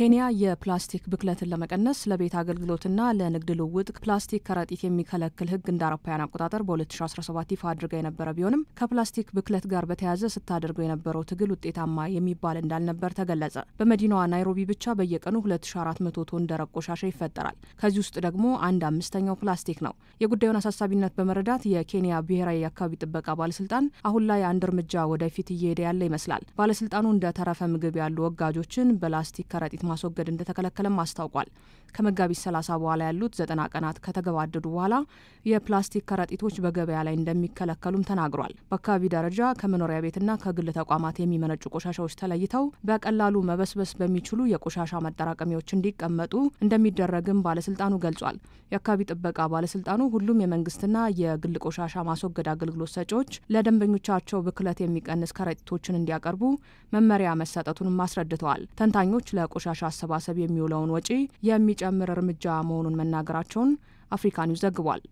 ኬንያ የፕላስቲክ ብክለትን ለመቀነስ ለቤት አገልግሎትና ለንግድ ልውውጥ ፕላስቲክ ከረጢት የሚከለክል ሕግ እንደ አውሮፓውያን አቆጣጠር በ2017 ይፋ አድርጋ የነበረ ቢሆንም ከፕላስቲክ ብክለት ጋር በተያያዘ ስታደርገው የነበረው ትግል ውጤታማ የሚባል እንዳልነበር ተገለጸ። በመዲናዋ ናይሮቢ ብቻ በየቀኑ 2400 ቶን ደረቅ ቆሻሻ ይፈጠራል። ከዚህ ውስጥ ደግሞ አንድ አምስተኛው ፕላስቲክ ነው። የጉዳዩን አሳሳቢነት በመረዳት የኬንያ ብሔራዊ የአካባቢ ጥበቃ ባለስልጣን አሁን ላይ አንድ እርምጃ ወደፊት እየሄደ ያለ ይመስላል። ባለስልጣኑ እንደ ተረፈ ምግብ ያሉ ወጋጆችን በላስቲክ ከረጢት ማስወገድ እንደተከለከለም አስታውቋል። ከመጋቢት ሰላሳ በኋላ ያሉት ዘጠና ቀናት ከተገባደዱ በኋላ የፕላስቲክ ከረጢቶች በገበያ ላይ እንደሚከለከሉም ተናግሯል። በአካባቢ ደረጃ ከመኖሪያ ቤትና ከግል ተቋማት የሚመነጩ ቆሻሻዎች ተለይተው በቀላሉ መበስበስ በሚችሉ የቆሻሻ መጠራቀሚያዎች እንዲቀመጡ እንደሚደረግም ባለስልጣኑ ገልጿል። የአካባቢ ጥበቃ ባለስልጣኑ ሁሉም የመንግስትና የግል ቆሻሻ ማስወገድ አገልግሎት ሰጪዎች ለደንበኞቻቸው ብክለት የሚቀንስ ከረጢቶችን እንዲያቀርቡ መመሪያ መሰጠቱንም አስረድተዋል። ተንታኞች ለቆሻ ለግማሽ አሰባሰብ የሚውለውን ወጪ የሚጨምር እርምጃ መሆኑን መናገራቸውን አፍሪካ ኒውስ ዘግቧል።